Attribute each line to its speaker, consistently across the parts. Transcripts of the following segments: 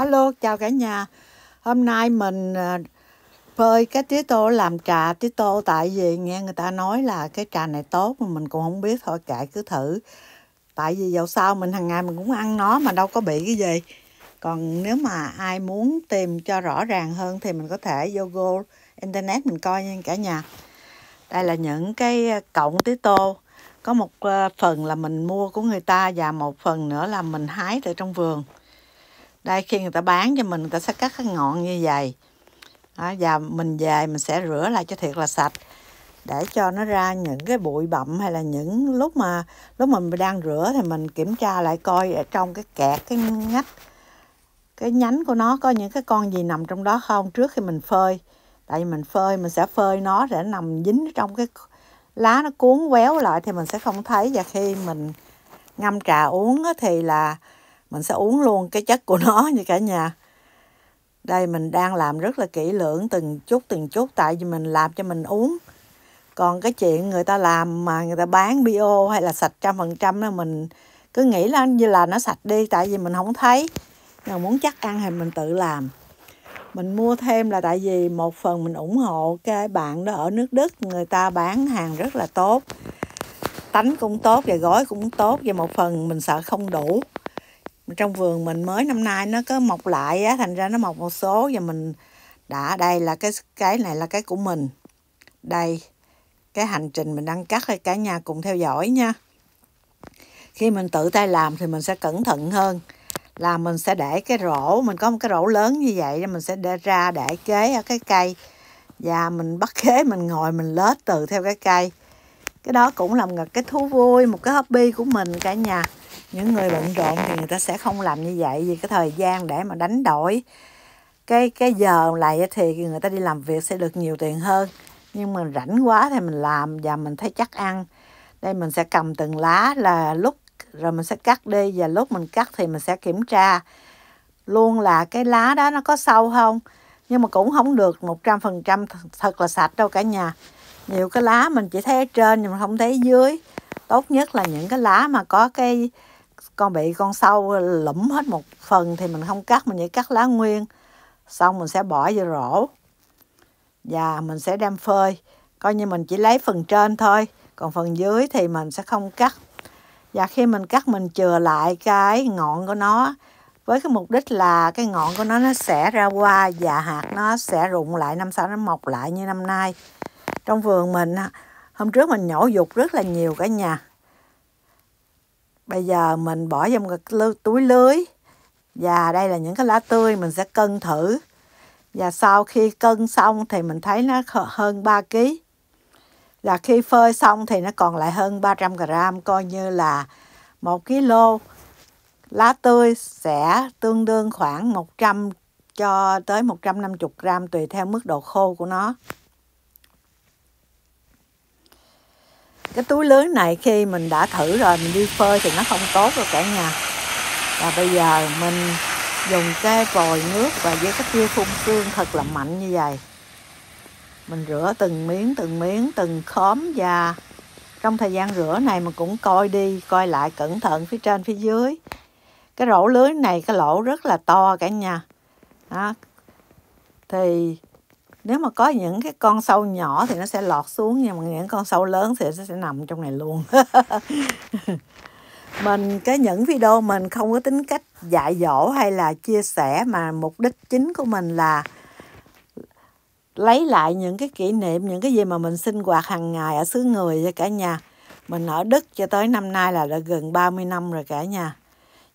Speaker 1: Alo, chào cả nhà. Hôm nay mình ờ, phơi cái tía tô làm trà tía tô tại vì nghe người ta nói là cái trà này tốt mà mình cũng không biết thôi kệ cứ thử. Tại vì dẫu sao mình hàng ngày mình cũng ăn nó mà đâu có bị cái gì. Còn nếu mà ai muốn tìm cho rõ ràng hơn thì mình có thể vô Google Internet mình coi nha cả nhà. Đây là những cái ờ, cọng tía tô. Có một ờ, phần là mình mua của người ta và một phần nữa là mình hái từ trong vườn đây khi người ta bán cho mình người ta sẽ cắt cái ngọn như vậy đó, và mình về mình sẽ rửa lại cho thiệt là sạch để cho nó ra những cái bụi bặm hay là những lúc mà lúc mình đang rửa thì mình kiểm tra lại coi ở trong cái kẹt cái ngách cái nhánh của nó có những cái con gì nằm trong đó không trước khi mình phơi tại vì mình phơi mình sẽ phơi nó để nằm dính trong cái lá nó cuốn quéo lại thì mình sẽ không thấy và khi mình ngâm trà uống thì là mình sẽ uống luôn cái chất của nó như cả nhà đây mình đang làm rất là kỹ lưỡng từng chút từng chút tại vì mình làm cho mình uống còn cái chuyện người ta làm mà người ta bán bio hay là sạch trăm phần trăm là mình cứ nghĩ là như là nó sạch đi tại vì mình không thấy nhưng muốn chắc ăn thì mình tự làm mình mua thêm là tại vì một phần mình ủng hộ cái bạn đó ở nước Đức người ta bán hàng rất là tốt tánh cũng tốt và gói cũng tốt và một phần mình sợ không đủ trong vườn mình mới năm nay nó có mọc lại á thành ra nó mọc một số và mình đã đây là cái cái này là cái của mình đây cái hành trình mình đang cắt cả nhà cùng theo dõi nha khi mình tự tay làm thì mình sẽ cẩn thận hơn là mình sẽ để cái rổ mình có một cái rổ lớn như vậy mình sẽ để ra để kế ở cái cây và mình bắt kế mình ngồi mình lết từ theo cái cây cái đó cũng là một cái thú vui một cái hobby của mình cả nhà những người bận rộn thì người ta sẽ không làm như vậy vì cái thời gian để mà đánh đổi cái cái giờ lại thì người ta đi làm việc sẽ được nhiều tiền hơn nhưng mà rảnh quá thì mình làm và mình thấy chắc ăn đây mình sẽ cầm từng lá là lúc rồi mình sẽ cắt đi và lúc mình cắt thì mình sẽ kiểm tra luôn là cái lá đó nó có sâu không nhưng mà cũng không được 100% thật là sạch đâu cả nhà nhiều cái lá mình chỉ thấy ở trên nhưng mà không thấy dưới tốt nhất là những cái lá mà có cái con bị con sâu lụm hết một phần thì mình không cắt mình chỉ cắt lá nguyên xong mình sẽ bỏ vô rổ và mình sẽ đem phơi coi như mình chỉ lấy phần trên thôi còn phần dưới thì mình sẽ không cắt và khi mình cắt mình chừa lại cái ngọn của nó với cái mục đích là cái ngọn của nó nó sẽ ra hoa và hạt nó sẽ rụng lại năm sau nó mọc lại như năm nay trong vườn mình hôm trước mình nhổ dục rất là nhiều cả nhà bây giờ mình bỏ vào một cái túi lưới và đây là những cái lá tươi mình sẽ cân thử và sau khi cân xong thì mình thấy nó hơn 3 kg là khi phơi xong thì nó còn lại hơn 300 g coi như là 1 kg lá tươi sẽ tương đương khoảng 100 cho tới 150 g tùy theo mức độ khô của nó cái túi lớn này khi mình đã thử rồi mình đi phơi thì nó không tốt rồi cả nhà và bây giờ mình dùng cái vòi nước và với cái tiêu phun xương thật là mạnh như vậy mình rửa từng miếng từng miếng từng khóm da trong thời gian rửa này mình cũng coi đi coi lại cẩn thận phía trên phía dưới cái rổ lưới này cái lỗ rất là to cả nhà đó thì nếu mà có những cái con sâu nhỏ thì nó sẽ lọt xuống nhưng mà những con sâu lớn thì nó sẽ nằm trong này luôn mình cái những video mình không có tính cách dạy dỗ hay là chia sẻ mà mục đích chính của mình là lấy lại những cái kỷ niệm những cái gì mà mình sinh hoạt hàng ngày ở xứ người cho cả nhà mình ở Đức cho tới năm nay là đã gần 30 năm rồi cả nhà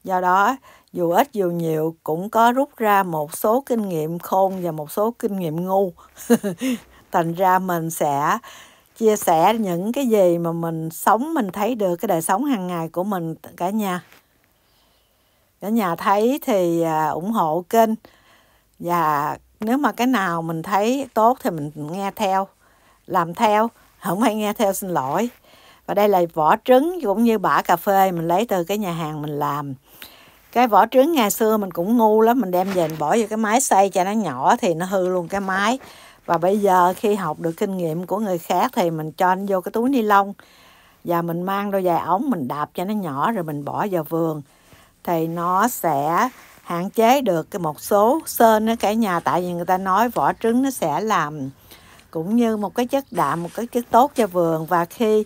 Speaker 1: do đó dù ít dù nhiều cũng có rút ra một số kinh nghiệm khôn và một số kinh nghiệm ngu thành ra mình sẽ chia sẻ những cái gì mà mình sống mình thấy được cái đời sống hàng ngày của mình cả nhà cả nhà thấy thì à, ủng hộ kênh và nếu mà cái nào mình thấy tốt thì mình nghe theo làm theo không phải nghe theo xin lỗi và đây là vỏ trứng cũng như bả cà phê mình lấy từ cái nhà hàng mình làm cái vỏ trứng ngày xưa mình cũng ngu lắm mình đem về mình bỏ vô cái máy xay cho nó nhỏ thì nó hư luôn cái máy và bây giờ khi học được kinh nghiệm của người khác thì mình cho nó vô cái túi ni lông và mình mang đôi giày ống mình đạp cho nó nhỏ rồi mình bỏ vào vườn thì nó sẽ hạn chế được cái một số sên ở cả nhà tại vì người ta nói vỏ trứng nó sẽ làm cũng như một cái chất đạm một cái chất tốt cho vườn và khi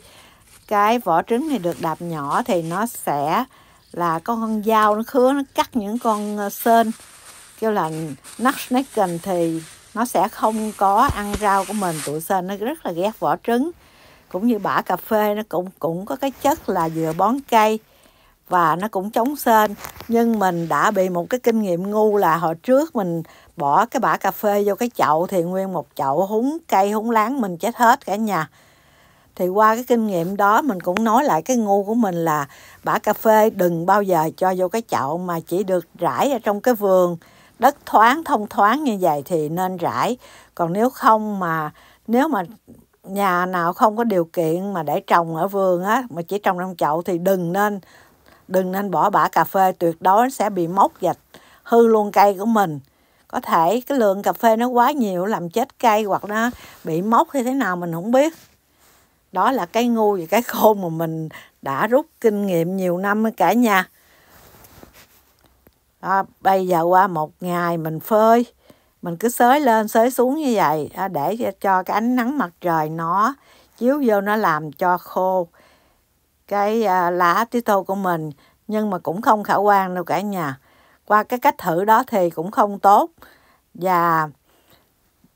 Speaker 1: cái vỏ trứng này được đạp nhỏ thì nó sẽ là con dao nó khứa nó cắt những con ờ, sên kêu là nut thì nó sẽ không có ăn rau của mình tụi sên nó rất là ghét vỏ trứng cũng như bã cà phê nó cũng cũng có cái chất là vừa bón cây và nó cũng chống sên nhưng mình đã bị một cái kinh nghiệm ngu là hồi trước mình bỏ cái bã cà phê vô cái chậu thì nguyên một chậu húng cây húng láng mình chết hết cả nhà thì qua cái kinh nghiệm đó mình cũng nói lại cái ngu của mình là bã cà phê đừng bao giờ cho vô cái chậu mà chỉ được rải ở trong cái vườn đất thoáng thông thoáng như vậy thì nên rải còn nếu không mà nếu mà nhà nào không có điều kiện mà để trồng ở vườn á mà chỉ trồng trong chậu thì đừng nên đừng nên bỏ bã cà phê tuyệt đối sẽ bị mốc và hư luôn cây của mình có thể cái lượng cà phê nó quá nhiều làm chết cây hoặc nó bị mốc hay thế nào mình không biết đó là cái ngu và cái khôn mà mình đã rút kinh nghiệm nhiều năm cả nhà đó, bây giờ qua một ngày mình phơi mình cứ xới lên xới xuống như vậy à, để cho cái ánh nắng mặt trời nó chiếu vô nó làm cho khô cái à, lá tí tô của mình nhưng mà cũng không khả quan đâu cả nhà qua cái cách thử đó thì cũng không tốt và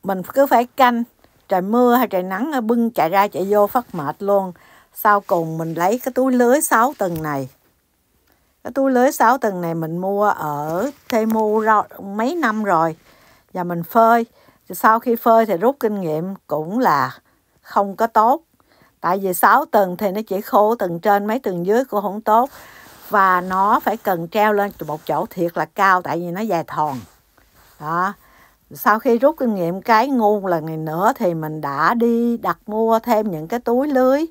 Speaker 1: mình cứ phải canh trời mưa hay trời nắng ờ, bưng chạy ra chạy vô phát mệt luôn sau cùng mình lấy cái túi lưới 6 tầng này cái túi lưới 6 tầng này mình mua ở Temu rồi, mấy năm rồi và mình phơi sau khi phơi thì rút kinh nghiệm cũng là không có tốt tại vì 6 tầng thì nó chỉ khô tầng trên mấy tầng dưới cũng không tốt và nó phải cần treo lên một chỗ thiệt là cao tại vì nó dài thòn đó sau khi rút kinh nghiệm cái ngu lần này nữa thì mình đã đi đặt mua thêm những cái túi lưới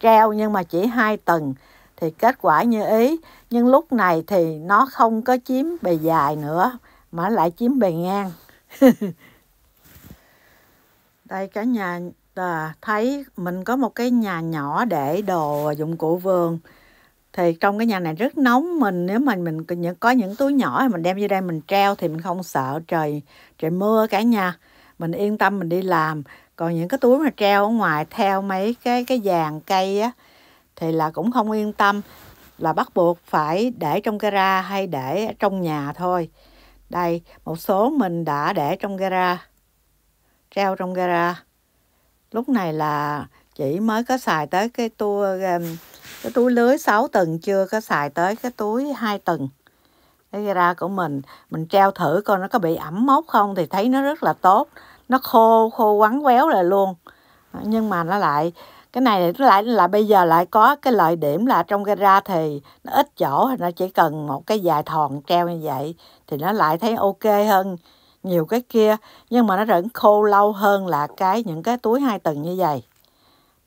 Speaker 1: treo nhưng mà chỉ hai tầng thì kết quả như ý nhưng lúc này thì nó không có chiếm bề dài nữa mà lại chiếm bề ngang đây cả nhà à, thấy mình có một cái nhà nhỏ để đồ dụng cụ vườn thì trong cái nhà này rất nóng mình nếu mà mình có những túi nhỏ mình đem vô đây mình treo thì mình không sợ trời trời mưa cả nhà mình yên tâm mình đi làm còn những cái túi mà treo ở ngoài theo mấy cái cái vàng cây á thì là cũng không yên tâm là bắt buộc phải để trong gara hay để trong nhà thôi đây một số mình đã để trong gara treo trong gara lúc này là chỉ mới có xài tới cái tour cái túi lưới 6 tầng chưa có xài tới cái túi 2 tầng cái ra của mình mình treo thử coi nó có bị ẩm mốc không thì thấy nó rất là tốt nó khô khô quắn quéo lại luôn nhưng mà nó lại cái này lại là bây giờ lại có cái lợi điểm là trong gara thì nó ít chỗ thì nó chỉ cần một cái dài thòn treo như vậy thì nó lại thấy ok hơn nhiều cái kia nhưng mà nó vẫn khô lâu hơn là cái những cái túi hai tầng như vậy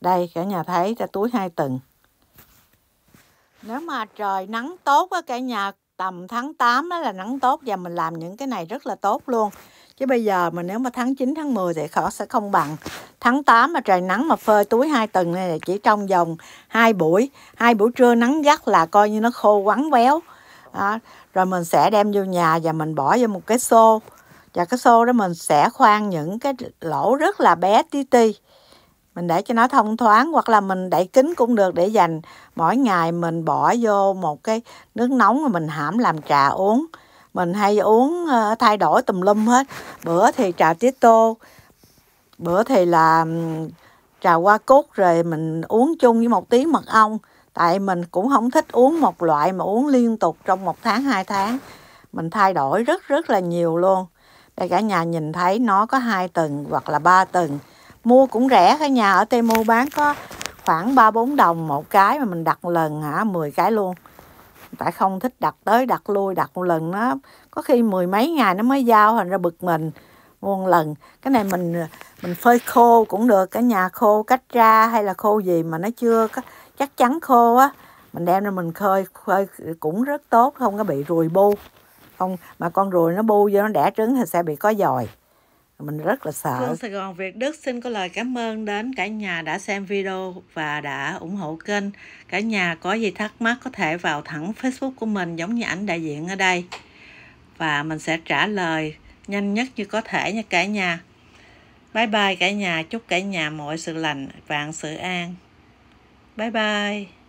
Speaker 1: đây cả nhà thấy cái túi hai tầng nếu mà trời nắng tốt á cả nhà tầm tháng 8 đó là nắng tốt và mình làm những cái này rất là tốt luôn chứ bây giờ mà nếu mà tháng 9 tháng 10 thì khó sẽ không bằng tháng 8 mà trời nắng mà phơi túi hai tuần này là chỉ trong vòng hai buổi hai buổi trưa nắng gắt là coi như nó khô quắn béo đó. rồi mình sẽ đem vô nhà và mình bỏ vô một cái xô và cái xô đó mình sẽ khoan những cái lỗ rất là bé tí ti mình để cho nó thông thoáng hoặc là mình đậy kính cũng được để dành mỗi ngày mình bỏ vô một cái nước nóng mà mình hãm làm trà uống mình hay uống ờ, thay đổi tùm lum hết bữa thì trà tía tô bữa thì là trà hoa cúc rồi mình uống chung với một tí mật ong tại mình cũng không thích uống một loại mà uống liên tục trong một tháng hai tháng mình thay đổi rất rất là nhiều luôn đây cả nhà nhìn thấy nó có hai tầng hoặc là ba tầng mua cũng rẻ cả nhà ở tây mua bán có khoảng ba bốn đồng một cái mà mình đặt lần hả mười cái luôn tại không thích đặt tới đặt lui đặt một lần nó có khi mười mấy ngày nó mới giao thành ra bực mình mua một lần cái này mình mình phơi khô cũng được cả nhà khô cách ra hay là khô gì mà nó chưa có, chắc chắn khô á mình đem ra mình khơi khơi cũng rất tốt không có bị ruồi bu không mà con ruồi nó bu vô nó đẻ trứng thì sẽ bị có dòi mình rất là sợ Phương vâng, Sài Gòn Việt Đức xin có lời cảm ơn đến cả nhà đã xem video và đã ủng hộ kênh cả nhà có gì thắc mắc có thể vào thẳng Facebook của mình giống như ảnh đại diện ở đây và mình sẽ trả lời nhanh nhất như có thể nha cả nhà Bye bye cả nhà, chúc cả nhà mọi sự lành, vạn sự an. Bye bye.